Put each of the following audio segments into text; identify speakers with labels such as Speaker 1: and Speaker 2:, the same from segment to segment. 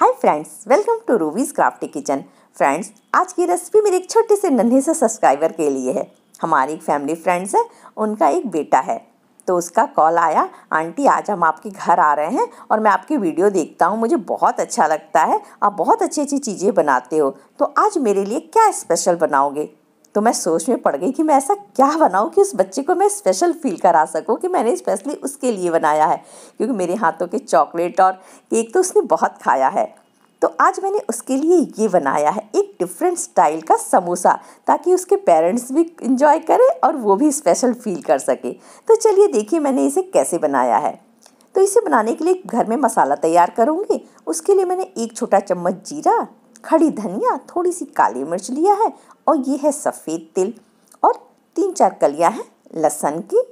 Speaker 1: hi friends welcome to Ruvi's crafty kitchen friends आज की recipe मेरे एक छोटे से नन्हे से सब्सक्राइबर के लिए है हमारी एक फैमिली फ्रेंड्स है उनका एक बेटा है तो उसका कॉल आया आंटी आज हम आपके घर आ रहे हैं और मैं आपकी वीडियो देखता हूँ मुझे बहुत अच्छा लगता है आप बहुत अच्छी अच्छी चीज़ें बनाते हो तो आज मेरे लिए क्या स्पेशल बनाओगे तो मैं सोच में पड़ गई कि मैं ऐसा क्या बनाऊं कि उस बच्चे को मैं स्पेशल फील करा सकूं कि मैंने स्पेशली उसके लिए बनाया है क्योंकि मेरे हाथों के चॉकलेट और केक तो उसने बहुत खाया है तो आज मैंने उसके लिए ये बनाया है एक डिफरेंट स्टाइल का समोसा ताकि उसके पेरेंट्स भी इंजॉय करें और वो भी स्पेशल फील कर सके तो चलिए देखिए मैंने इसे कैसे बनाया है तो इसे बनाने के लिए घर में मसाला तैयार करूँगी उसके लिए मैंने एक छोटा चम्मच जीरा खड़ी धनिया थोड़ी सी काली मिर्च लिया है और ये है सफ़ेद तिल और तीन चार कलियां हैं लहसन की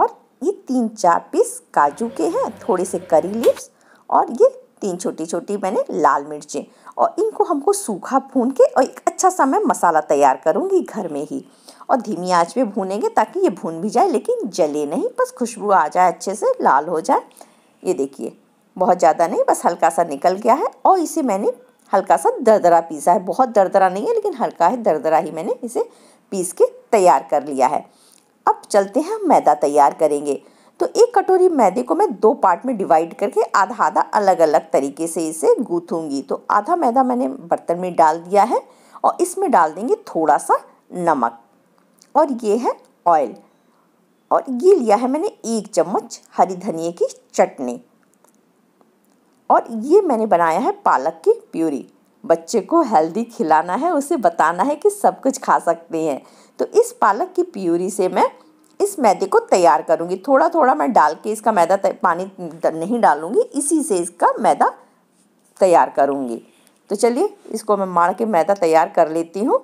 Speaker 1: और ये तीन चार पीस काजू के हैं थोड़े से करी लिप्स और ये तीन छोटी छोटी मैंने लाल मिर्चें और इनको हमको सूखा भून के और एक अच्छा सा मैं मसाला तैयार करूँगी घर में ही और धीमी आंच पे भूनेंगे ताकि ये भून भी जाए लेकिन जले नहीं बस खुशबू आ जाए अच्छे से लाल हो जाए ये देखिए बहुत ज़्यादा नहीं बस हल्का सा निकल गया है और इसे मैंने हल्का सा दरदरा पीसा है बहुत दरदरा नहीं है लेकिन हल्का है दरदरा ही मैंने इसे पीस के तैयार कर लिया है अब चलते हैं हम मैदा तैयार करेंगे तो एक कटोरी मैदे को मैं दो पार्ट में डिवाइड करके आधा आधा अलग अलग तरीके से इसे गूँथूँगी तो आधा मैदा मैंने बर्तन में डाल दिया है और इसमें डाल देंगे थोड़ा सा नमक और ये है ऑयल और ये लिया है मैंने एक चम्मच हरी धनिए की चटनी और ये मैंने बनाया है पालक की प्यूरी बच्चे को हेल्दी खिलाना है उसे बताना है कि सब कुछ खा सकते हैं तो इस पालक की प्यूरी से मैं इस मैदे को तैयार करूँगी थोड़ा थोड़ा मैं डाल के इसका मैदा पानी नहीं डालूँगी इसी से इसका मैदा तैयार करूँगी तो चलिए इसको मैं मार के मैदा तैयार कर लेती हूँ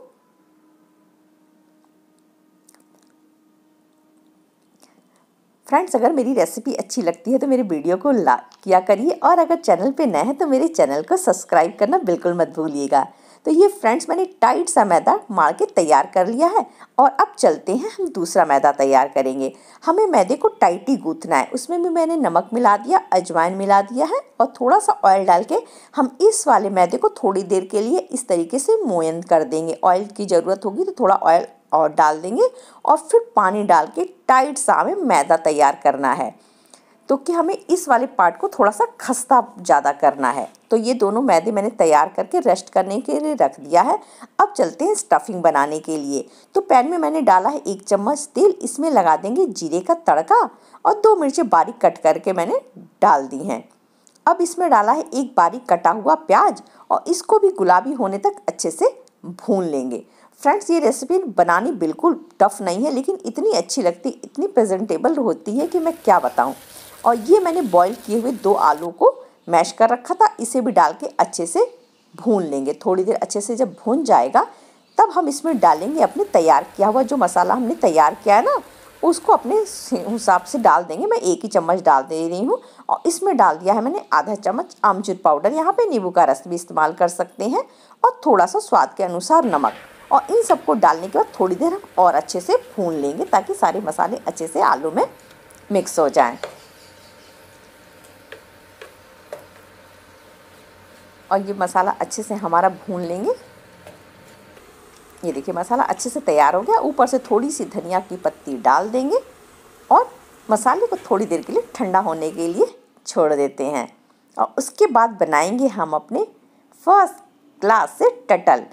Speaker 1: फ्रेंड्स अगर मेरी रेसिपी अच्छी लगती है तो मेरे वीडियो को लाइक किया करिए और अगर चैनल पे नए हैं तो मेरे चैनल को सब्सक्राइब करना बिल्कुल मत भूलिएगा तो ये फ्रेंड्स मैंने टाइट सा मैदा मार के तैयार कर लिया है और अब चलते हैं हम दूसरा मैदा तैयार करेंगे हमें मैदे को टाइट ही गूँथना है उसमें भी मैंने नमक मिला दिया अजवाइन मिला दिया है और थोड़ा सा ऑयल डाल के हम इस वाले मैदे को थोड़ी देर के लिए इस तरीके से मोयन कर देंगे ऑयल की ज़रूरत होगी तो थोड़ा ऑयल और डाल देंगे और फिर पानी डाल के टाइट सा हमें मैदा तैयार करना है तो कि हमें इस वाले पार्ट को थोड़ा सा खस्ता ज़्यादा करना है तो ये दोनों मैदे मैंने तैयार करके रेस्ट करने के लिए रख दिया है अब चलते हैं स्टफिंग बनाने के लिए तो पैन में मैंने डाला है एक चम्मच तेल इसमें लगा देंगे जीरे का तड़का और दो मिर्चें बारीक कट करके मैंने डाल दी हैं अब इसमें डाला है एक बारीक कटा हुआ प्याज और इसको भी गुलाबी होने तक अच्छे से भून लेंगे फ्रेंड्स ये रेसिपी बनानी बिल्कुल टफ नहीं है लेकिन इतनी अच्छी लगती इतनी प्रेजेंटेबल होती है कि मैं क्या बताऊँ और ये मैंने बॉईल किए हुए दो आलू को मैश कर रखा था इसे भी डाल के अच्छे से भून लेंगे थोड़ी देर अच्छे से जब भून जाएगा तब हम इसमें डालेंगे अपने तैयार किया हुआ जो मसाला हमने तैयार किया है ना उसको अपने हिसाब से डाल देंगे मैं एक ही चम्मच डाल दे रही हूँ और इसमें डाल दिया है मैंने आधा चम्मच आमचूर पाउडर यहाँ पे नींबू का रस भी इस्तेमाल कर सकते हैं और थोड़ा सा स्वाद के अनुसार नमक और इन सबको डालने के बाद थोड़ी देर हम और अच्छे से भून लेंगे ताकि सारे मसाले अच्छे से आलू में मिक्स हो जाएँ और ये मसाला अच्छे से हमारा भून लेंगे ये देखिए मसाला अच्छे से तैयार हो गया ऊपर से थोड़ी सी धनिया की पत्ती डाल देंगे और मसाले को थोड़ी देर के लिए ठंडा होने के लिए छोड़ देते हैं और उसके बाद बनाएंगे हम अपने फर्स्ट क्लास से टटल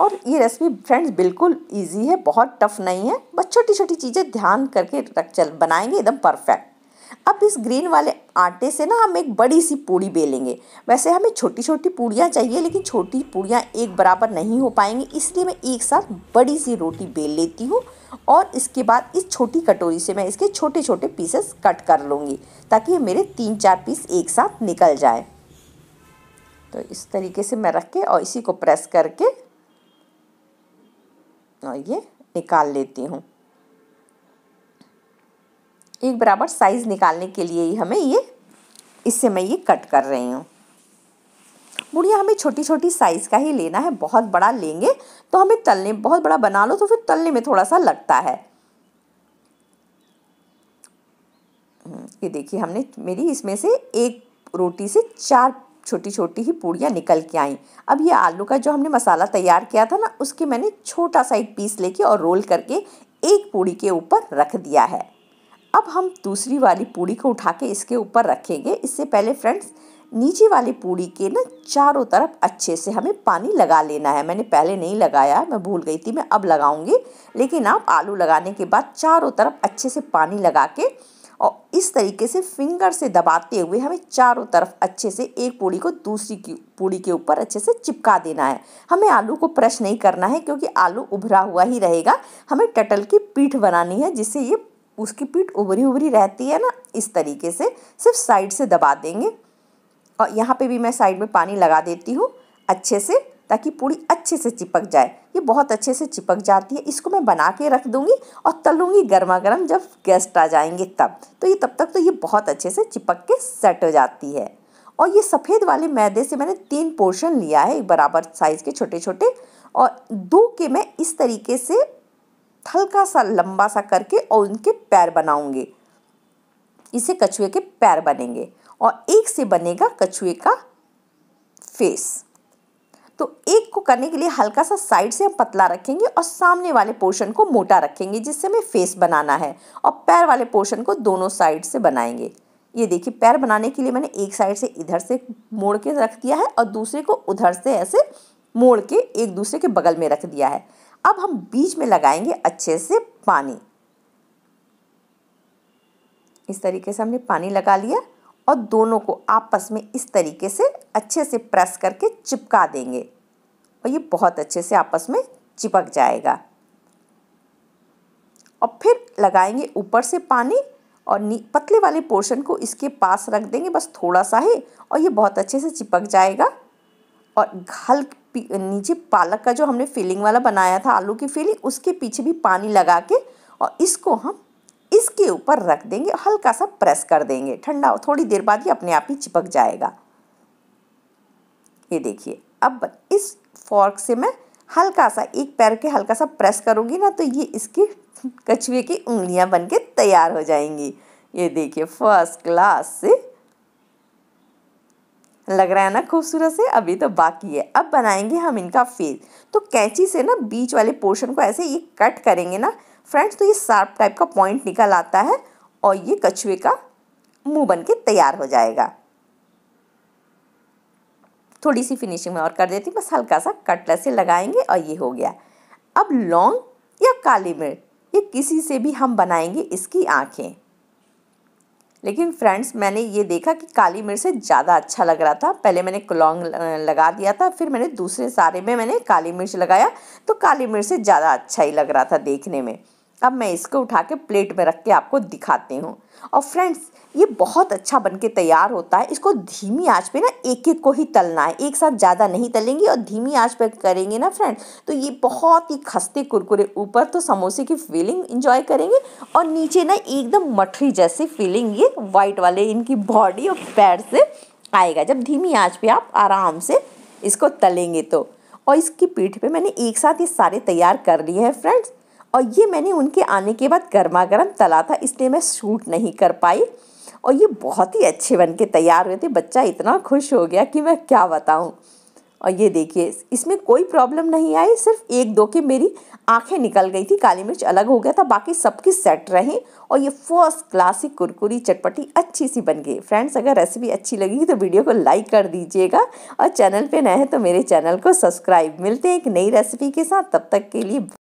Speaker 1: और ये रेसिपी फ्रेंड्स बिल्कुल इजी है बहुत टफ नहीं है बस छोटी छोटी चीज़ें ध्यान करके रख चल बनाएंगे एकदम परफेक्ट अब इस ग्रीन वाले आटे से ना हम एक बड़ी सी पूड़ी बेलेंगे वैसे हमें छोटी छोटी पूड़ियाँ चाहिए लेकिन छोटी पूड़ियाँ एक बराबर नहीं हो पाएंगी इसलिए मैं एक साथ बड़ी सी रोटी बेल लेती हूँ और इसके बाद इस छोटी कटोरी से मैं इसके छोटे छोटे पीसेस कट कर लूँगी ताकि ये मेरे तीन चार पीस एक साथ निकल जाए तो इस तरीके से मैं रख के और इसी को प्रेस करके और ये निकाल लेती हूँ एक बराबर साइज़ निकालने के लिए ही हमें ये इससे मैं ये कट कर रही हूँ गुड़िया हमें छोटी छोटी साइज़ का ही लेना है बहुत बड़ा लेंगे तो हमें तलने बहुत बड़ा बना लो तो फिर तलने में थोड़ा सा लगता है हम्म, ये देखिए हमने मेरी इसमें से एक रोटी से चार छोटी छोटी ही पूड़ियाँ निकल के आई अब ये आलू का जो हमने मसाला तैयार किया था ना उसके मैंने छोटा सा एक पीस लेके और रोल करके एक पूड़ी के ऊपर रख दिया है अब हम दूसरी वाली पूड़ी को उठा के इसके ऊपर रखेंगे इससे पहले फ्रेंड्स नीचे वाली पूड़ी के ना चारों तरफ अच्छे से हमें पानी लगा लेना है मैंने पहले नहीं लगाया मैं भूल गई थी मैं अब लगाऊंगी लेकिन आप आलू लगाने के बाद चारों तरफ अच्छे से पानी लगा के और इस तरीके से फिंगर से दबाते हुए हमें चारों तरफ अच्छे से एक पूड़ी को दूसरी की पूड़ी के ऊपर अच्छे से चिपका देना है हमें आलू को प्रश नहीं करना है क्योंकि आलू उभरा हुआ ही रहेगा हमें टटल की पीठ बनानी है जिससे ये उसकी पीठ उभरी उभरी रहती है ना इस तरीके से सिर्फ साइड से दबा देंगे और यहाँ पे भी मैं साइड में पानी लगा देती हूँ अच्छे से ताकि पूड़ी अच्छे से चिपक जाए ये बहुत अच्छे से चिपक जाती है इसको मैं बना के रख दूँगी और तलूँगी गर्मा गर्म जब गेस्ट आ जाएंगे तब तो ये तब तक तो ये बहुत अच्छे से चिपक के सेट हो जाती है और ये सफ़ेद वाले मैदे से मैंने तीन पोर्शन लिया है बराबर साइज़ के छोटे छोटे और दो के मैं इस तरीके से हल्का सा लंबा सा करके और उनके पैर बनाऊंगे इसे कछुए के पैर बनेंगे और एक से बनेगा कछुए का फेस तो एक को करने के लिए हल्का सा साइड से हम पतला रखेंगे और सामने वाले पोर्शन को मोटा रखेंगे जिससे हमें फेस बनाना है और पैर वाले पोर्शन को दोनों साइड से बनाएंगे ये देखिए पैर बनाने के लिए मैंने एक साइड से इधर से मोड़ के रख दिया है और दूसरे को उधर से ऐसे मोड़ के एक दूसरे के बगल में रख दिया है अब हम बीच में लगाएंगे अच्छे से पानी इस तरीके से हमने पानी लगा लिया और दोनों को आपस में इस तरीके से अच्छे से प्रेस करके चिपका देंगे और ये बहुत अच्छे से आपस में चिपक जाएगा और फिर लगाएंगे ऊपर से पानी और पतले वाले पोर्शन को इसके पास रख देंगे बस थोड़ा सा ही और ये बहुत अच्छे से चिपक जाएगा और हल्क नीचे पालक का जो हमने फीलिंग वाला बनाया था आलू की फिलिंग उसके पीछे भी पानी लगा के और इसको हम इसके ऊपर रख देंगे हल्का सा प्रेस कर देंगे ठंडा थोड़ी देर बाद ये अपने आप ही चिपक जाएगा ये देखिए अब इस फॉर्क से मैं हल्का सा एक पैर के हल्का सा प्रेस करूँगी ना तो ये इसकी कछुए की उंगलियाँ बन के तैयार हो जाएंगी ये देखिए फर्स्ट क्लास से लग रहा है ना खूबसूरत से अभी तो बाकी है अब बनाएंगे हम इनका फेस तो कैंची से ना बीच वाले पोर्शन को ऐसे ये कट करेंगे ना फ्रेंड्स तो ये शार्प टाइप का पॉइंट निकल आता है और ये कछुए का मुंह बन के तैयार हो जाएगा थोड़ी सी फिनिशिंग में और कर देती बस हल्का सा कटलर से लगाएंगे और ये हो गया अब लौंग या काली मिर्च ये किसी से भी हम बनाएंगे इसकी आँखें लेकिन फ्रेंड्स मैंने ये देखा कि काली मिर्च से ज़्यादा अच्छा लग रहा था पहले मैंने कुलोंग लगा दिया था फिर मैंने दूसरे सारे में मैंने काली मिर्च लगाया तो काली मिर्च से ज़्यादा अच्छा ही लग रहा था देखने में अब मैं इसको उठा के प्लेट में रख के आपको दिखाती हूँ और फ्रेंड्स ये बहुत अच्छा बन के तैयार होता है इसको धीमी आंच पे ना एक एक को ही तलना है एक साथ ज़्यादा नहीं तलेंगे और धीमी आंच पे करेंगे ना फ्रेंड तो ये बहुत ही खस्ते कुरकुरे ऊपर तो समोसे की फीलिंग इंजॉय करेंगे और नीचे ना एकदम मठरी जैसी फीलिंग ये वाइट वाले इनकी बॉडी और पैर से आएगा जब धीमी आँच पर आप आराम से इसको तलेंगे तो और इसकी पीठ पर मैंने एक साथ ये सारे तैयार कर लिए हैं फ्रेंड्स और ये मैंने उनके आने के बाद गर्मा गर्म तला था इसलिए मैं शूट नहीं कर पाई और ये बहुत ही अच्छे बन के तैयार हुए थे बच्चा इतना खुश हो गया कि मैं क्या बताऊँ और ये देखिए इसमें कोई प्रॉब्लम नहीं आई सिर्फ एक दो के मेरी आंखें निकल गई थी काली मिर्च अलग हो गया था बाकी सबकी सेट रहे और ये फर्स्ट क्लासिक कुरकुरी चटपटी अच्छी सी बन गई फ्रेंड्स अगर रेसिपी अच्छी लगी तो वीडियो को लाइक कर दीजिएगा और चैनल पे नए हैं तो मेरे चैनल को सब्सक्राइब मिलते हैं एक नई रेसिपी के साथ तब तक के लिए